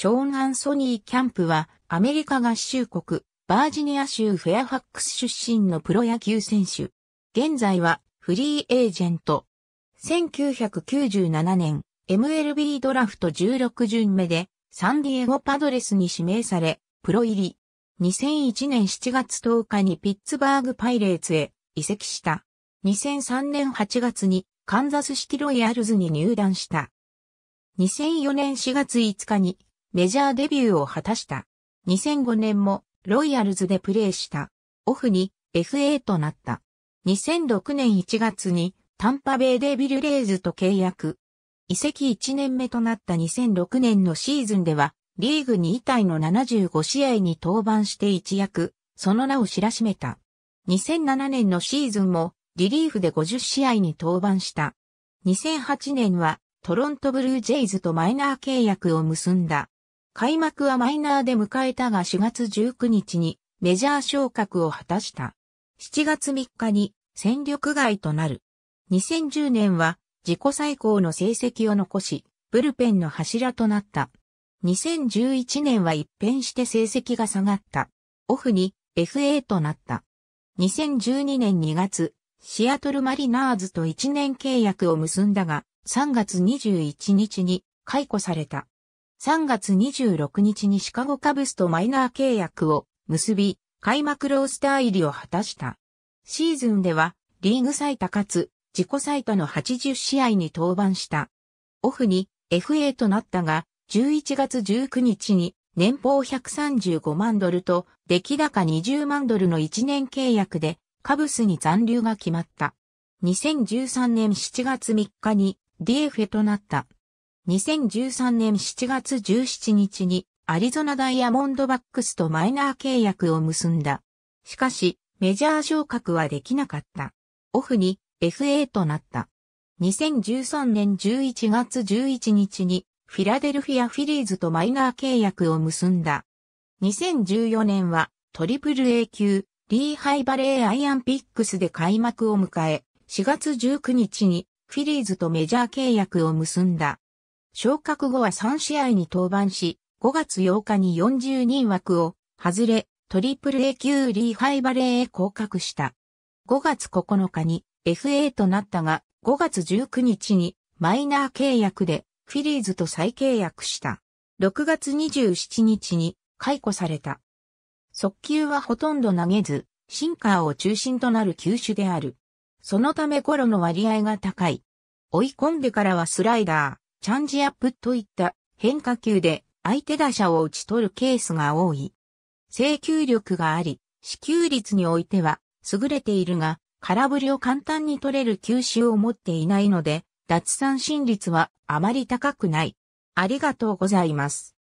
ショーン・アンソニー・キャンプは、アメリカ合衆国、バージニア州フェアファックス出身のプロ野球選手。現在は、フリーエージェント。1997年、MLB ドラフト16巡目で、サンディエゴパドレスに指名され、プロ入り。2001年7月10日にピッツバーグパイレーツへ移籍した。2003年8月にカンザスシティロイヤルズに入団した。2004年4月5日にメジャーデビューを果たした。2005年もロイヤルズでプレーした。オフに FA となった。2006年1月にタンパベイデビルレイズと契約。移籍1年目となった2006年のシーズンでは、リーグ2位体の75試合に登板して一躍、その名を知らしめた。2007年のシーズンも、リリーフで50試合に登板した。2008年は、トロントブルージェイズとマイナー契約を結んだ。開幕はマイナーで迎えたが4月19日にメジャー昇格を果たした。7月3日に戦力外となる。2010年は自己最高の成績を残し、ブルペンの柱となった。2011年は一変して成績が下がった。オフに FA となった。2012年2月、シアトルマリナーズと1年契約を結んだが、3月21日に解雇された。3月26日にシカゴカブスとマイナー契約を結び、開幕ロースター入りを果たした。シーズンでは、リーグ最多かつ、自己最多の80試合に登板した。オフに FA となったが、11月19日に年俸135万ドルと出来高20万ドルの1年契約でカブスに残留が決まった。2013年7月3日に DFA となった。2013年7月17日にアリゾナダイヤモンドバックスとマイナー契約を結んだ。しかし、メジャー昇格はできなかった。オフに FA となった。2013年11月11日にフィラデルフィアフィリーズとマイナー契約を結んだ。2014年はトリプル A 級リーハイバレーアイアンピックスで開幕を迎え、4月19日にフィリーズとメジャー契約を結んだ。昇格後は3試合に登板し、5月8日に40人枠を外れ、トリプル A 級リーハイバレーへ降格した。5月9日に FA となったが、5月19日にマイナー契約でフィリーズと再契約した。6月27日に解雇された。速球はほとんど投げず、シンカーを中心となる球種である。そのため頃の割合が高い。追い込んでからはスライダー、チャンジアップといった変化球で相手打者を打ち取るケースが多い。制球力があり、支給率においては優れているが、空振りを簡単に取れる球種を持っていないので、脱三振率はあまり高くない。ありがとうございます。